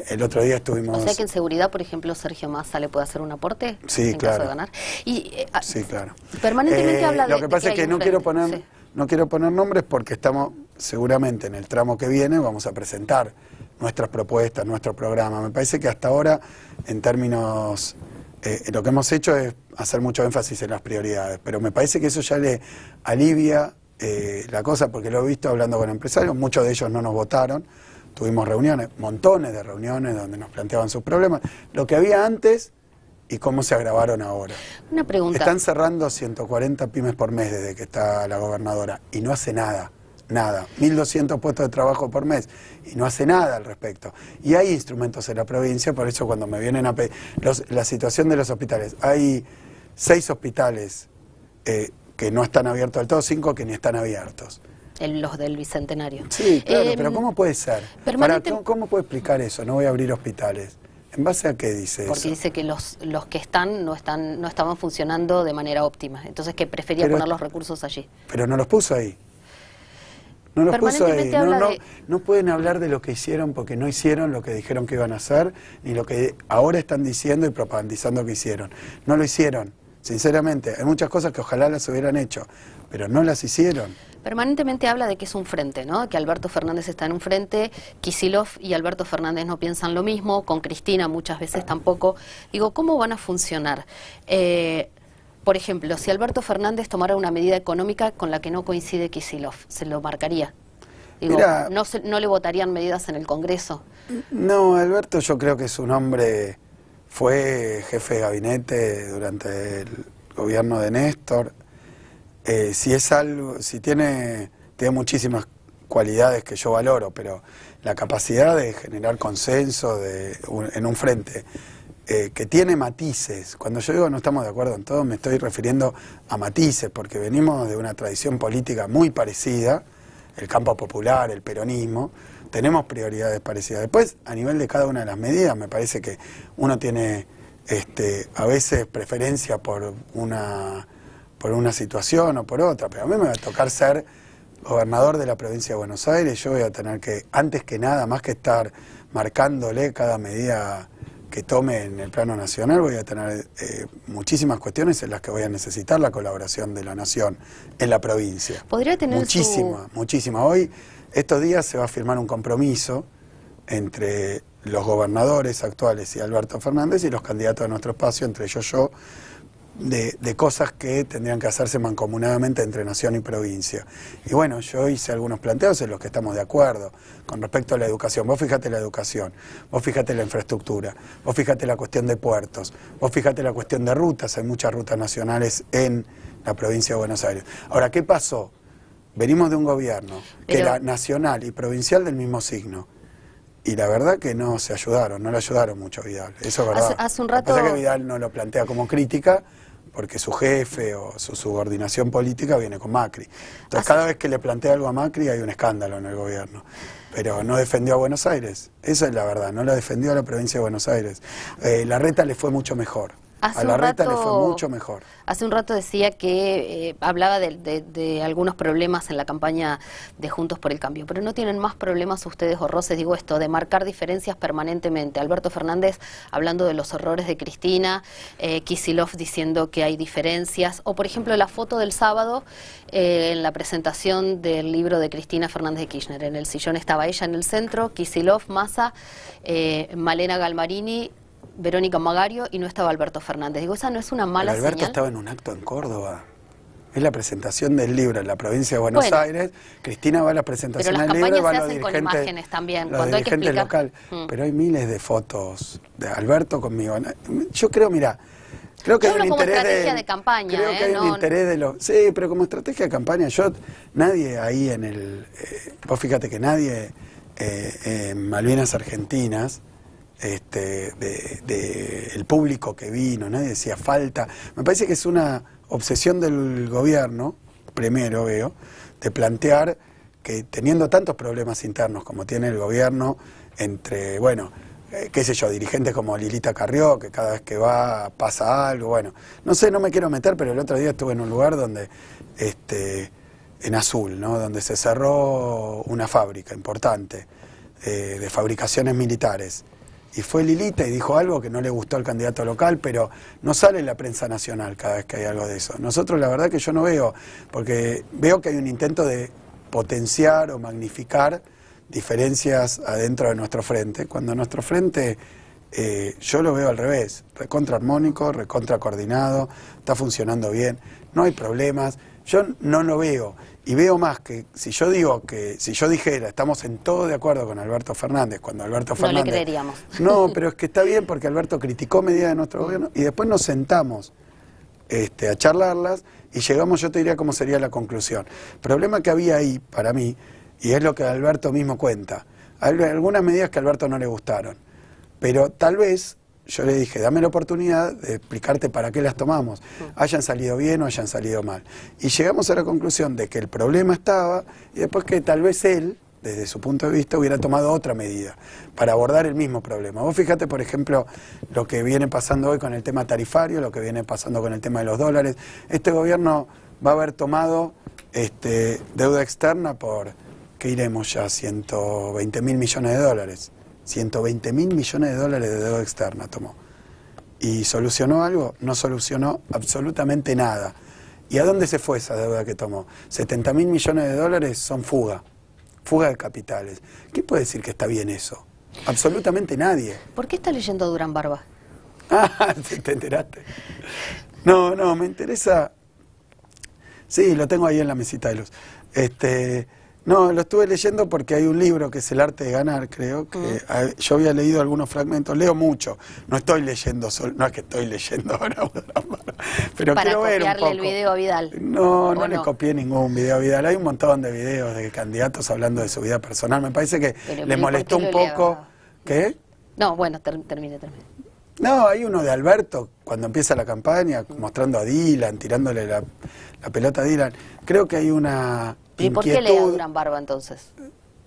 el otro día estuvimos... O sea que en seguridad, por ejemplo, Sergio Massa le puede hacer un aporte sí, en claro. ganar. Y, eh, ah, sí, claro. Permanentemente eh, habla de... Lo que pasa es que no quiero, poner, no quiero poner nombres porque estamos seguramente en el tramo que viene, vamos a presentar nuestras propuestas, nuestro programa. Me parece que hasta ahora, en términos... Eh, lo que hemos hecho es hacer mucho énfasis en las prioridades, pero me parece que eso ya le alivia la cosa porque lo he visto hablando con empresarios, muchos de ellos no nos votaron. Tuvimos reuniones, montones de reuniones donde nos planteaban sus problemas. Lo que había antes y cómo se agravaron ahora. Una pregunta. Están cerrando 140 pymes por mes desde que está la gobernadora y no hace nada, nada. 1.200 puestos de trabajo por mes y no hace nada al respecto. Y hay instrumentos en la provincia, por eso cuando me vienen a pedir... la situación de los hospitales. Hay seis hospitales eh, que no están abiertos del todo, cinco que ni están abiertos los del Bicentenario. Sí, claro, pero em, ¿cómo puede ser? ¿Cómo puede explicar eso? No voy a abrir hospitales. ¿En base a qué dice eso? Porque dice que los, que están no, están no estaban funcionando de manera óptima, entonces que prefería poner los recursos allí. Pero no los puso ahí. No los puso ahí. No, no, pueden hablar de lo que hicieron porque no hicieron lo que dijeron que iban a hacer, ni lo que ahora están diciendo y propagandizando que hicieron. No lo hicieron, sinceramente. Hay muchas cosas que ojalá las hubieran hecho, pero no las hicieron permanentemente habla de que es un frente, ¿no? Que Alberto Fernández está en un frente, Kisilov y Alberto Fernández no piensan lo mismo, con Cristina muchas veces tampoco. Digo, ¿cómo van a funcionar? Eh, por ejemplo, si Alberto Fernández tomara una medida económica con la que no coincide Kisilov, ¿se lo marcaría? no, no le votarían medidas en el Congreso. No, Alberto yo creo que su nombre fue jefe de gabinete durante el gobierno de Néstor, eh, si es algo, si tiene, tiene muchísimas cualidades que yo valoro, pero la capacidad de generar consenso de, en un frente, eh, que tiene matices. Cuando yo digo no estamos de acuerdo en todo, me estoy refiriendo a matices, porque venimos de una tradición política muy parecida, el campo popular, el peronismo, tenemos prioridades parecidas. Después, a nivel de cada una de las medidas, me parece que uno tiene este, a veces preferencia por una por una situación o por otra, pero a mí me va a tocar ser gobernador de la provincia de Buenos Aires, yo voy a tener que, antes que nada, más que estar marcándole cada medida que tome en el plano nacional, voy a tener eh, muchísimas cuestiones en las que voy a necesitar la colaboración de la nación en la provincia. Podría tener muchísima, muchísimas. Hoy, estos días se va a firmar un compromiso entre los gobernadores actuales y Alberto Fernández y los candidatos de nuestro espacio, entre ellos yo de, cosas que tendrían que hacerse mancomunadamente entre nación y provincia. Y bueno, yo hice algunos planteos en los que estamos de acuerdo con respecto a la educación. Vos fíjate la educación, vos fíjate la infraestructura, vos fíjate la cuestión de puertos, vos fíjate la cuestión de rutas, hay muchas rutas nacionales en la provincia de Buenos Aires. Ahora, ¿qué pasó? Venimos de un gobierno que era nacional y provincial del mismo signo. Y la verdad que no se ayudaron, no le ayudaron mucho a Vidal. Eso es verdad. Hace, un rato. que Vidal no lo plantea como crítica, porque su jefe o su subordinación política viene con Macri. Entonces cada vez que le plantea algo a Macri hay un escándalo en el gobierno. Pero no defendió a Buenos Aires, esa es la verdad, no la defendió a la provincia de Buenos Aires. Eh, la reta le fue mucho mejor. Hace a la reta le fue mucho mejor. Hace un rato decía que eh, hablaba de, algunos problemas en la campaña de Juntos por el Cambio, pero no tienen más problemas ustedes o Roses, digo esto, de marcar diferencias permanentemente. Alberto Fernández hablando de los horrores de Cristina, eh, Kisilov diciendo que hay diferencias, o por ejemplo la foto del sábado eh, en la presentación del libro de Cristina Fernández de Kirchner. En el sillón estaba ella en el centro, Kisilov, Massa, eh, Malena Galmarini, Verónica Magario y no estaba Alberto Fernández. Digo, esa no es una mala Pero Alberto estaba en un acto en Córdoba. Es la presentación del libro en la provincia de Buenos Aires. Cristina va a la presentación del libro. se hacen con imágenes también. cuando hay que local. Mm. Pero hay miles de fotos de Alberto conmigo. Yo creo, mira, Creo que yo como estrategia de, campaña. Creo que ¿eh? interés de los. Sí, pero como estrategia de campaña, yo. Nadie ahí en el. Eh, vos fíjate que nadie eh, en Malvinas Argentinas este, del de, el público que vino, decía falta. Me parece que es una obsesión del gobierno, primero veo, de plantear que teniendo tantos problemas internos como tiene el gobierno, entre, bueno, eh, qué sé yo, dirigentes como Lilita Carrió, que cada vez que va pasa algo, bueno, no sé, no me quiero meter, pero el otro día estuve en un lugar donde, este, en Azul, donde se cerró una fábrica importante eh, de fabricaciones militares y fue Lilita y dijo algo que no le gustó al candidato local, pero no sale en la prensa nacional cada vez que hay algo de eso. Nosotros la verdad que yo no veo, porque veo que hay un intento de potenciar o magnificar diferencias adentro de nuestro frente, cuando nuestro frente eh, yo lo veo al revés, recontra armónico, recontra coordinado, está funcionando bien, no hay problemas. Yo no lo veo. Y veo más que si yo digo que, si yo dijera, estamos en todo de acuerdo con Alberto Fernández, cuando Alberto Fernández. No le creeríamos. No, pero es que está bien porque Alberto criticó medidas de nuestro gobierno y después nos sentamos este, a charlarlas y llegamos, yo te diría cómo sería la conclusión. El problema que había ahí para mí, y es lo que Alberto mismo cuenta, hay algunas medidas que a Alberto no le gustaron, pero tal vez yo le dije, dame la oportunidad de explicarte para qué las tomamos, hayan salido bien o hayan salido mal. Y llegamos a la conclusión de que el problema estaba y después que tal vez él, desde su punto de vista, hubiera tomado otra medida para abordar el mismo problema. Vos fíjate, por ejemplo, lo que viene pasando hoy con el tema tarifario, lo que viene pasando con el tema de los dólares. Este gobierno va a haber tomado este, deuda externa por, que iremos ya, 120 mil millones de dólares. 120 mil millones de dólares de deuda externa tomó. ¿Y solucionó algo? No solucionó absolutamente nada. ¿Y a dónde se fue esa deuda que tomó? 70 mil millones de dólares son fuga, fuga de capitales. ¿Quién puede decir que está bien eso? Absolutamente nadie. ¿Por qué está leyendo Durán Barba? Ah, te enteraste. No, no, me interesa. Sí, lo tengo ahí en la mesita de luz. Este, no, lo estuve leyendo porque hay un libro que es El arte de ganar, creo, que mm. yo había leído algunos fragmentos, leo mucho, no estoy leyendo, solo, no es que estoy leyendo ahora, pero quiero ver un poco. el video a Vidal. No, no, le copié ningún video a Vidal, hay un montón de videos de candidatos hablando de su vida personal, me parece que le molestó un poco, ¿qué? No, bueno, termine, termine. No, hay uno de Alberto, cuando empieza la campaña, mostrando a Dylan, tirándole la, la pelota a Dylan. Creo que hay una, ¿Y por qué le da Durán barba entonces?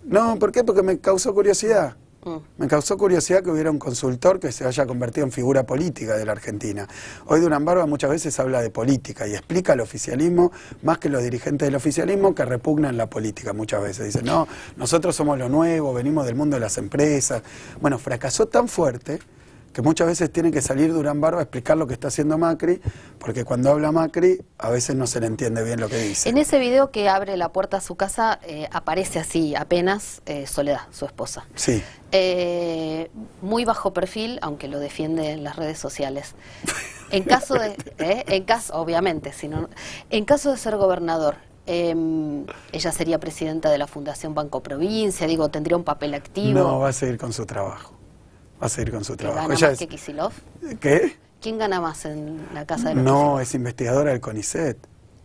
No, ¿por qué? Porque me causó curiosidad. Mm. Me causó curiosidad que hubiera un consultor que se haya convertido en figura política de la Argentina. Hoy Durán Barba muchas veces habla de política y explica el oficialismo más que los dirigentes del oficialismo que repugnan la política muchas veces. Dicen, no, nosotros somos lo nuevo, venimos del mundo de las empresas. Bueno, fracasó tan fuerte que muchas veces tiene que salir Durán Barba a explicar lo que está haciendo Macri, porque cuando habla Macri a veces no se le entiende bien lo que dice. En ese video que abre la puerta a su casa eh, aparece así apenas eh, Soledad, su esposa. Sí. Eh, muy bajo perfil, aunque lo defiende en las redes sociales. En caso de, en caso, obviamente, sino, en caso de ser gobernador, em, ella sería presidenta de la Fundación Banco Provincia, digo, tendría un papel activo. No, va a seguir con su trabajo. Va a seguir con su trabajo. ¿Gana más que ¿Qué? ¿Quién gana más en la casa de los No, es investigadora del CONICET.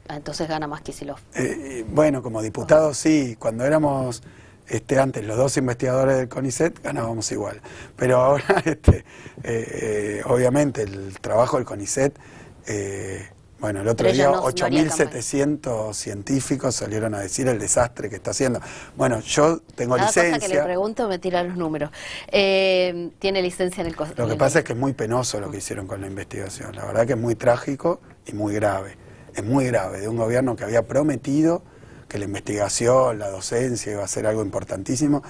Ah, entonces gana más Kisilov. Eh, bueno, como diputado sí, cuando éramos este, antes los dos investigadores del CONICET ganábamos igual. Pero ahora, este, eh, eh, obviamente, el trabajo del CONICET bueno, el otro día 8.700 científicos salieron a decir el desastre que está haciendo. Bueno, yo tengo Cada licencia. Cosa que le pregunto me tira los números. Eh, tiene licencia en el Lo que pasa es que es muy penoso lo que hicieron con la investigación. La verdad que es muy trágico y muy grave. Es muy grave de un gobierno que había prometido que la investigación, la docencia iba a ser algo importantísimo.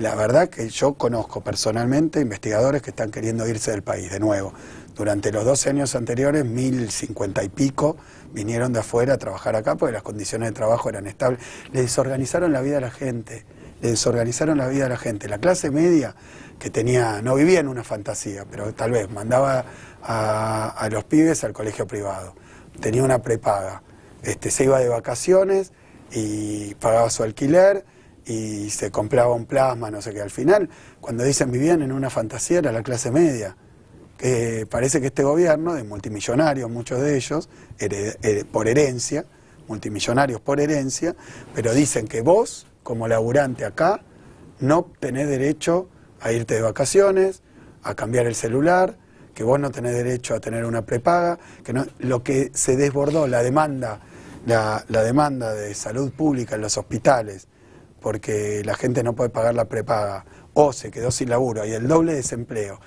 La verdad que yo conozco personalmente investigadores que están queriendo irse del país de nuevo. Durante los 12 años anteriores, mil cincuenta y pico vinieron de afuera a trabajar acá porque las condiciones de trabajo eran estables. Le desorganizaron la vida a la gente, le desorganizaron la vida a la gente. La clase media que tenía, no vivía en una fantasía, pero tal vez mandaba a, a los pibes al colegio privado, tenía una prepaga, este, se iba de vacaciones y pagaba su alquiler y se compraba un plasma, no sé qué. Al final, cuando dicen vivían en una fantasía, era la clase media. Eh, parece que este gobierno, de multimillonarios, muchos de ellos, por herencia, multimillonarios por herencia, pero dicen que vos, como laburante acá, no tenés derecho a irte de vacaciones, a cambiar el celular, que vos no tenés derecho a tener una prepaga, que lo que se desbordó, la demanda, la demanda de salud pública en los hospitales, porque la gente no puede pagar la prepaga, o se quedó sin laburo y el doble desempleo.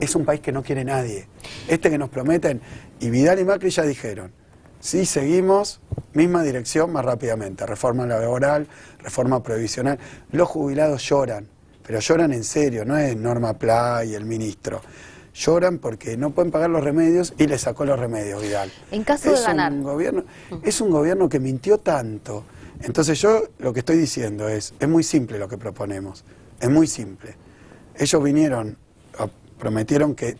Es un país que no quiere nadie. Este que nos prometen, y Vidal y Macri ya dijeron, si seguimos, misma dirección más rápidamente, reforma laboral, reforma previsional, los jubilados lloran, pero lloran en serio, no es Norma Pla y el ministro lloran porque no pueden pagar los remedios y le sacó los remedios Vidal. En caso de ganar. gobierno, es un gobierno que mintió tanto. Entonces yo lo que estoy diciendo es, es muy simple lo que proponemos. Es muy simple. Ellos vinieron, prometieron que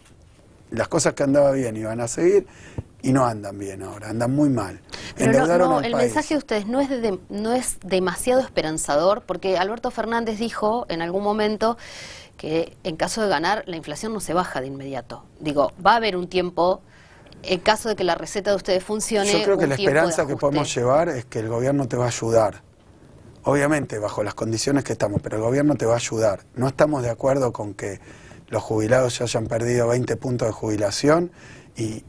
las cosas que andaban bien iban a seguir y no andan bien ahora, andan muy mal. Pero no, el mensaje de ustedes no es, no es demasiado esperanzador, porque Alberto Fernández dijo en algún momento que en caso de ganar la inflación no se baja de inmediato. Digo, va a haber un tiempo, en caso de que la receta de ustedes funcione. Yo creo que la esperanza que podemos llevar es que el gobierno te va a ayudar obviamente bajo las condiciones que estamos, pero el gobierno te va a ayudar. No estamos de acuerdo con que los jubilados ya hayan perdido 20 puntos de jubilación y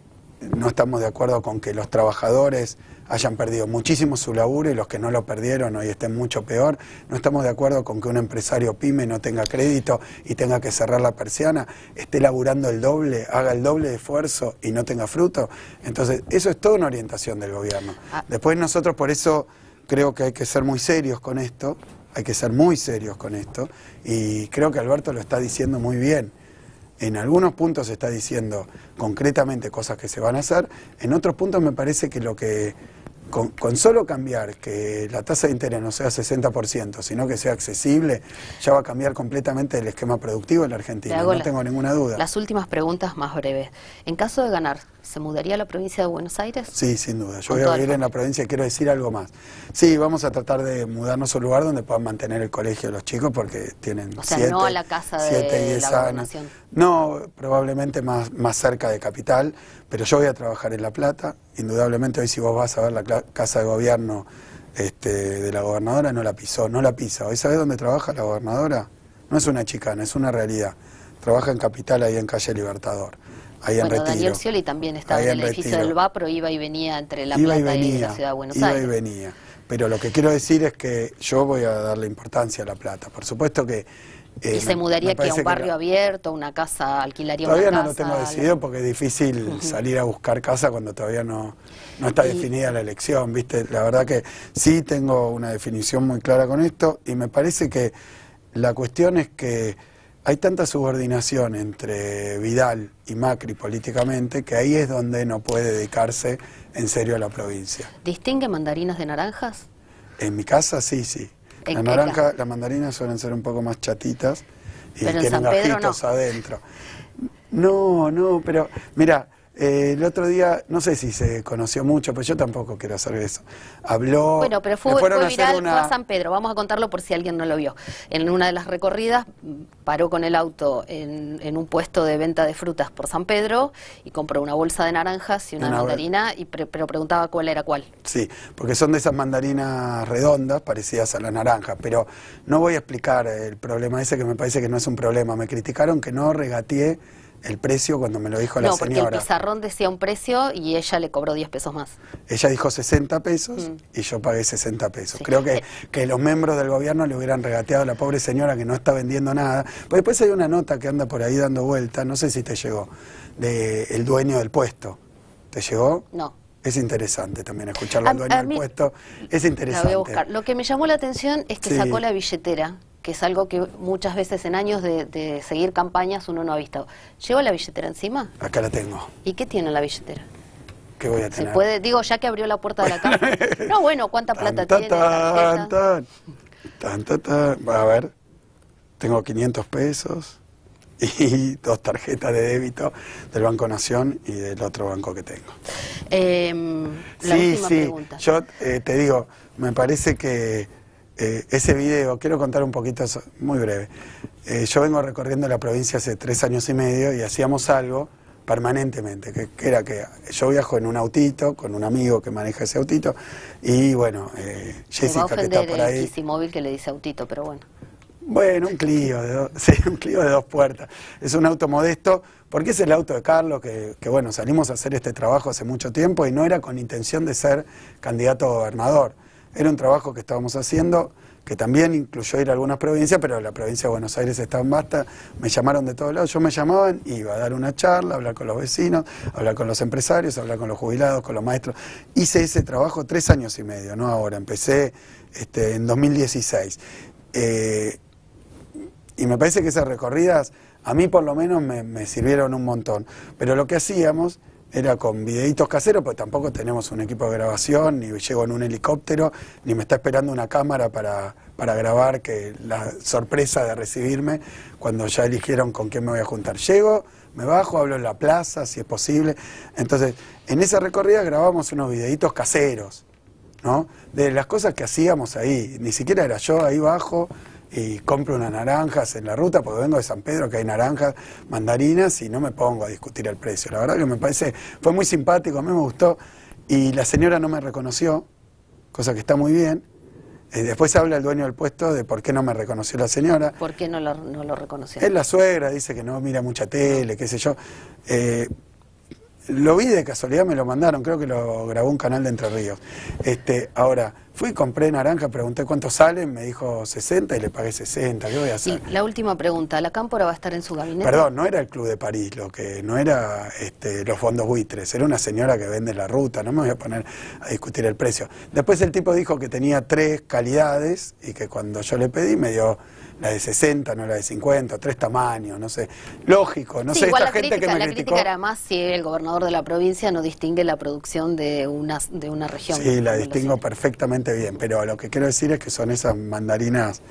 no estamos de acuerdo con que los trabajadores hayan perdido muchísimo su laburo y los que no lo perdieron hoy estén mucho peor. No estamos de acuerdo con que un empresario pyme no tenga crédito y tenga que cerrar la persiana, esté laburando el doble, haga el doble de esfuerzo y no tenga fruto. Entonces, eso es toda una orientación del gobierno. Ah. Después nosotros por eso creo que hay que ser muy serios con esto, hay que ser muy serios con esto, y creo que Alberto lo está diciendo muy bien. En algunos puntos está diciendo concretamente cosas que se van a hacer, en otros puntos me parece que lo que con, solo cambiar que la tasa de interés no sea 60%, sino que sea accesible, ya va a cambiar completamente el esquema productivo en la Argentina, no tengo ninguna duda. Las últimas preguntas más breves. En caso de ganar ¿Se mudaría a la provincia de Buenos Aires? Sí, sin duda. Yo voy a vivir en la provincia, quiero decir algo más. Sí, vamos a tratar de mudarnos a un lugar donde puedan mantener el colegio los chicos porque tienen o no a la casa años. No, probablemente más, más cerca de Capital, pero yo voy a trabajar en La Plata. Indudablemente hoy si vos vas a ver la casa de gobierno este, de la gobernadora, no la pisó, no la pisa. Hoy sabés dónde trabaja la gobernadora? No es una chicana, es una realidad. Trabaja en Capital ahí en Calle Libertador. Ahí en Daniel Scioli también estaba en el edificio del Vapro, iba y venía entre La Plata y, la Ciudad de Buenos Aires. Iba y venía. Pero lo que quiero decir es que yo voy a darle importancia a La Plata. Por supuesto que... Eh, se mudaría aquí a un barrio abierto, una casa, alquilaría todavía casa? Todavía no lo tengo decidido porque es difícil salir a buscar casa cuando todavía no, está definida la elección, ¿viste? La verdad que sí tengo una definición muy clara con esto y me parece que la cuestión es que hay tanta subordinación entre Vidal y Macri políticamente que ahí es donde no puede dedicarse en serio a la provincia. ¿Distingue mandarinas de naranjas? En mi casa sí, sí. La naranja, las mandarinas suelen ser un poco más chatitas y tienen gajitos adentro. No, no, pero mira, eh, el otro día, no sé si se conoció mucho, pero yo tampoco quiero hacer eso. Habló. Bueno, pero fue, viral, a San Pedro. Vamos a contarlo por si alguien no lo vio. En una de las recorridas paró con el auto en, un puesto de venta de frutas por San Pedro y compró una bolsa de naranjas y una, mandarina, y pero preguntaba cuál era cuál. Sí, porque son de esas mandarinas redondas parecidas a la naranja, pero no voy a explicar el problema ese que me parece que no es un problema. Me criticaron que no regateé el precio cuando me lo dijo la señora. No, el pizarrón decía un precio y ella le cobró 10 pesos más. Ella dijo 60 pesos mm. y yo pagué 60 pesos. Creo que, que los miembros del gobierno le hubieran regateado a la pobre señora que no está vendiendo nada. Pues después hay una nota que anda por ahí dando vuelta, no sé si te llegó, del el dueño del puesto. ¿Te llegó? No. Es interesante también escucharlo al dueño del puesto. Es interesante. Lo que me llamó la atención es que sacó la billetera que es algo que muchas veces en años de, seguir campañas uno no ha visto. ¿Lleva la billetera encima? Acá la tengo. ¿Y qué tiene la billetera? ¿Qué voy a tener? puede? Digo, ya que abrió la puerta de la casa. no, bueno, ¿cuánta plata tiene? Tan, tan, tan, A ver, tengo 500 pesos y dos tarjetas de débito del Banco Nación y del otro banco que tengo. Em, sí, sí. Yo eh, te digo, me parece que eh, ese video, quiero contar un poquito, muy breve. Eh, yo vengo recorriendo la provincia hace tres años y medio y hacíamos algo permanentemente, que, era que yo viajo en un autito con un amigo que maneja ese autito y bueno, eh, Jessica que está por ahí. móvil que le dice autito, pero bueno. Bueno, un Clio, de sí, un Clio de dos puertas. Es un auto modesto, porque es el auto de Carlos, que, que bueno, salimos a hacer este trabajo hace mucho tiempo y no era con intención de ser candidato a gobernador. Era un trabajo que estábamos haciendo, que también incluyó ir a algunas provincias, pero la provincia de Buenos Aires estaba en basta, me llamaron de todos lados, yo me llamaban, iba a dar una charla, hablar con los vecinos, hablar con los empresarios, hablar con los jubilados, con los maestros. Hice ese trabajo tres años y medio, no ahora, empecé este, en 2016. Eh, y me parece que esas recorridas, a mí por lo menos me, me sirvieron un montón. Pero lo que hacíamos era con videitos caseros, pues tampoco tenemos un equipo de grabación, ni llego en un helicóptero, ni me está esperando una cámara para, grabar, que la sorpresa de recibirme cuando ya eligieron con quién me voy a juntar. Llego, me bajo, hablo en la plaza, si es posible. Entonces, en esa recorrida grabamos unos videitos caseros, ¿no? De las cosas que hacíamos ahí, ni siquiera era yo, ahí bajo, y compro unas naranjas en la ruta, porque vengo de San Pedro, que hay naranjas, mandarinas, y no me pongo a discutir el precio. La verdad que me parece, fue muy simpático, a mí me gustó, y la señora no me reconoció, cosa que está muy bien. después habla el dueño del puesto de por qué no me reconoció la señora. ¿Por qué no lo, reconoció? Es la suegra, dice que no mira mucha tele, qué sé yo. Eh, lo vi de casualidad, me lo mandaron, creo que lo grabó un canal de Entre Ríos. Este, ahora, fui, compré naranja, pregunté cuánto salen, me dijo 60 y le pagué 60, ¿qué voy a hacer? la última pregunta, ¿la cámpora va a estar en su gabinete? Perdón, no era el Club de París, lo que no era este, los fondos buitres, era una señora que vende la ruta, no me voy a poner a discutir el precio. Después el tipo dijo que tenía tres calidades y que cuando yo le pedí me dio la de 60, no la de 50, tres tamaños, no sé. Lógico, no sé, esta gente que me La era más si el gobernador de la provincia no distingue la producción de una, de una región. Sí, la distingo perfectamente bien, pero lo que quiero decir es que son esas mandarinas...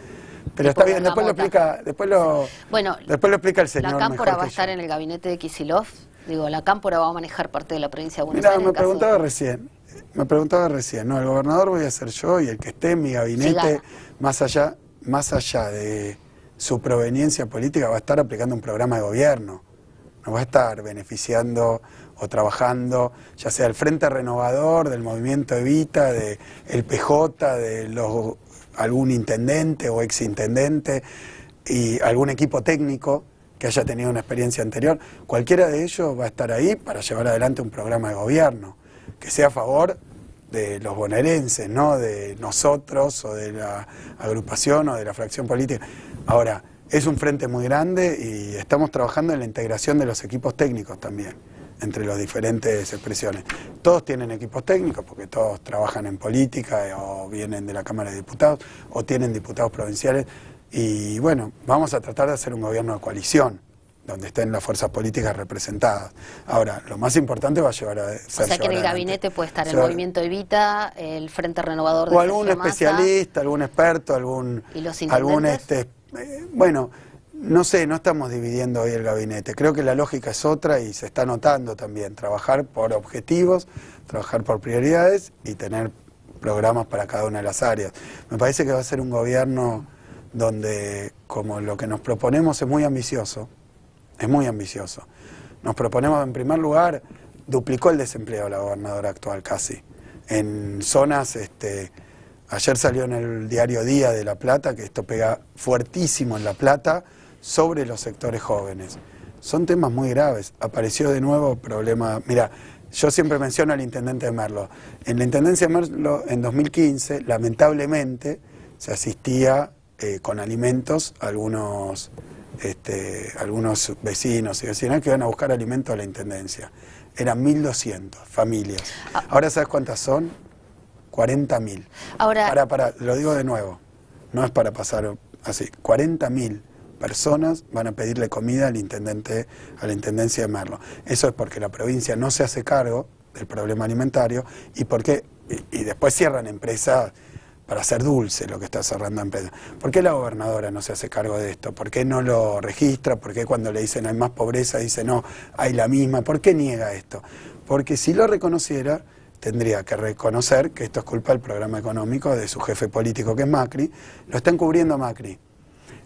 Pero está bien, después lo explica, después lo, bueno, después explica el señor. La cámpora va a estar en el gabinete de Kisilov. Digo, la cámpora va a manejar parte de la provincia de Buenos Mirá, me preguntaba recién, me preguntaba recién, no, el gobernador voy a ser yo y el que esté en mi gabinete, más allá, más allá de su proveniencia política, va a estar aplicando un programa de gobierno, Nos va a estar beneficiando o trabajando, ya sea el Frente Renovador, del Movimiento Evita, del el PJ, de los, algún intendente o exintendente y algún equipo técnico que haya tenido una experiencia anterior. Cualquiera de ellos va a estar ahí para llevar adelante un programa de gobierno que sea a favor de los bonaerenses, ¿no? de nosotros o de la agrupación o de la fracción política. Ahora, es un frente muy grande y estamos trabajando en la integración de los equipos técnicos también, entre las diferentes expresiones. Todos tienen equipos técnicos porque todos trabajan en política eh, o vienen de la Cámara de Diputados o tienen diputados provinciales. Y bueno, vamos a tratar de hacer un gobierno de coalición donde estén las fuerzas políticas representadas. Ahora, lo más importante va a llevar a... O sea que en el gabinete puede estar el Movimiento Evita, el Frente Renovador de O algún especialista, algún experto, algún... ¿Y algún este, eh, Bueno, no sé, no estamos dividiendo hoy el gabinete. Creo que la lógica es otra y se está notando también. Trabajar por objetivos, trabajar por prioridades y tener programas para cada una de las áreas. Me parece que va a ser un gobierno donde, como lo que nos proponemos es muy ambicioso, es muy ambicioso. Nos proponemos, en primer lugar, duplicó el desempleo la gobernadora actual casi. En zonas, este, ayer salió en el diario Día de La Plata, que esto pega fuertísimo en La Plata, sobre los sectores jóvenes. Son temas muy graves. Apareció de nuevo problema, mira, yo siempre menciono al intendente de Merlo. En la intendencia de Merlo, en 2015, lamentablemente, se asistía eh, con alimentos a algunos este, algunos vecinos y vecinas que van a buscar alimento a la Intendencia. Eran 1.200 familias. Ah. Ahora, ¿sabes cuántas son? 40.000. Ahora... Para, para, lo digo de nuevo, no es para pasar así. 40.000 personas van a pedirle comida al intendente, a la Intendencia de Merlo. Eso es porque la provincia no se hace cargo del problema alimentario y porque y después cierran empresas para hacer dulce lo que está cerrando en Pedro. ¿Por qué la gobernadora no se hace cargo de esto? ¿Por qué no lo registra? ¿Por qué cuando le dicen hay más pobreza dice no, hay la misma? ¿Por qué niega esto? Porque si lo reconociera, tendría que reconocer que esto es culpa del programa económico de su jefe político que es Macri. Lo están cubriendo Macri.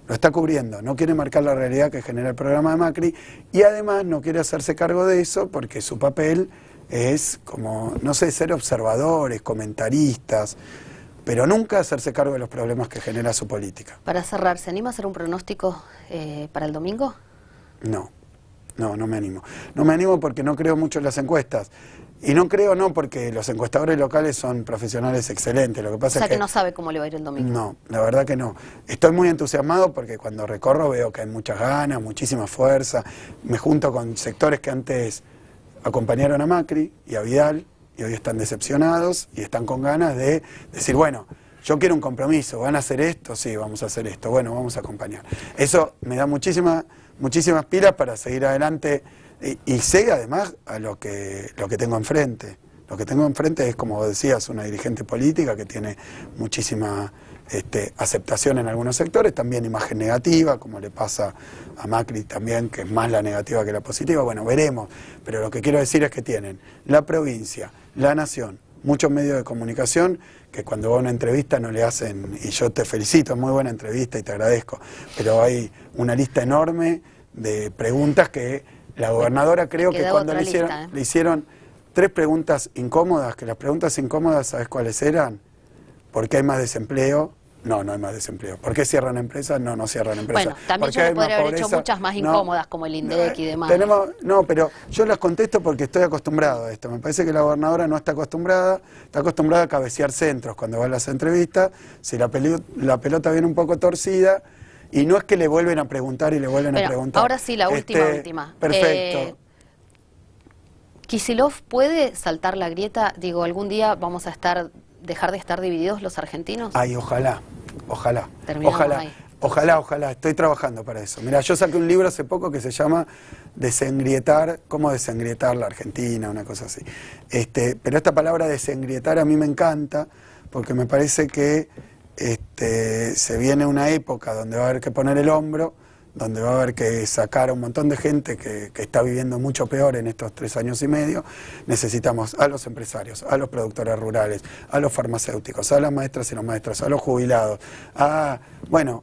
Lo está cubriendo, no quiere marcar la realidad que genera el programa de Macri y además no quiere hacerse cargo de eso porque su papel es como, no sé, ser observadores, comentaristas pero nunca hacerse cargo de los problemas que genera su política. Para cerrar, ¿se anima a hacer un pronóstico eh, para el domingo? No, no, no me animo. No me animo porque no creo mucho en las encuestas. Y no creo, no, porque los encuestadores locales son profesionales excelentes. Lo que pasa o sea que, que no sabe cómo le va a ir el domingo. No, la verdad que no. Estoy muy entusiasmado porque cuando recorro veo que hay muchas ganas, muchísima fuerza. Me junto con sectores que antes acompañaron a Macri y a Vidal, y hoy están decepcionados y están con ganas de decir, bueno, yo quiero un compromiso, ¿van a hacer esto? Sí, vamos a hacer esto, bueno, vamos a acompañar. Eso me da muchísima, muchísimas pilas para seguir adelante y, y, además a lo que, lo que tengo enfrente. Lo que tengo enfrente es, como decías, una dirigente política que tiene muchísima este, aceptación en algunos sectores, también imagen negativa, como le pasa a Macri también, que es más la negativa que la positiva. Bueno, veremos, pero lo que quiero decir es que tienen la provincia, la Nación, muchos medios de comunicación que cuando va a una entrevista no le hacen, y yo te felicito, muy buena entrevista y te agradezco, pero hay una lista enorme de preguntas que la gobernadora creo que cuando le hicieron, ¿eh? le hicieron tres preguntas incómodas, que las preguntas incómodas, ¿sabes cuáles eran? Porque hay más desempleo, no, no hay más desempleo. ¿Por qué cierran empresas? No, no cierran empresas. Bueno, también se haber hecho muchas más incómodas, como el INDEC y demás. Tenemos, no, pero yo las contesto porque estoy acostumbrado a esto. Me parece que la gobernadora no está acostumbrada, está acostumbrada a cabecear centros cuando va a las entrevistas. Si la, la pelota viene un poco torcida, y no es que le vuelven a preguntar y le vuelven a preguntar. Ahora sí, la última, este, última. Eh, perfecto. Eh, puede saltar la grieta? Digo, algún día vamos a estar dejar de estar divididos los argentinos? Ay, ojalá, ojalá. ojalá. Ojalá, ojalá, estoy trabajando para eso. Mira, yo saqué un libro hace poco que se llama Desengrietar, cómo desengrietar la Argentina, una cosa así. Este, pero esta palabra desengrietar a mí me encanta porque me parece que este, se viene una época donde va a haber que poner el hombro donde va a haber que sacar a un montón de gente que, está viviendo mucho peor en estos tres años y medio, necesitamos a los empresarios, a los productores rurales, a los farmacéuticos, a las maestras y los maestros, a los jubilados, a, bueno,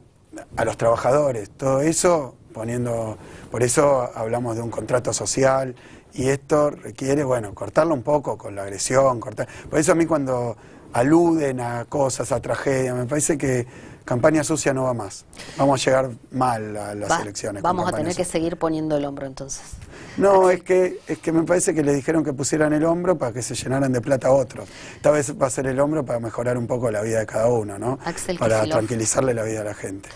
a los trabajadores, todo eso poniendo, por eso hablamos de un contrato social y esto requiere, bueno, cortarlo un poco con la agresión, cortar, por eso a mí cuando aluden a cosas, a tragedias, me parece que campaña sucia no va más. Vamos a llegar mal a las elecciones. Vamos a tener que seguir poniendo el hombro entonces. No, es que, es que me parece que le dijeron que pusieran el hombro para que se llenaran de plata otros. Tal vez va a ser el hombro para mejorar un poco la vida de cada uno, ¿no? para tranquilizarle la vida a la gente.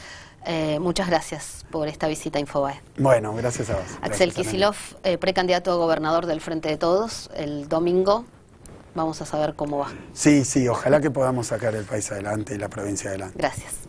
Eh, muchas gracias por esta visita a Infobae. Bueno, gracias a vos. Axel Kisilov, eh, precandidato a gobernador del Frente de Todos, el domingo vamos a saber cómo va. Sí, sí, ojalá que podamos sacar el país adelante y la provincia adelante. Gracias.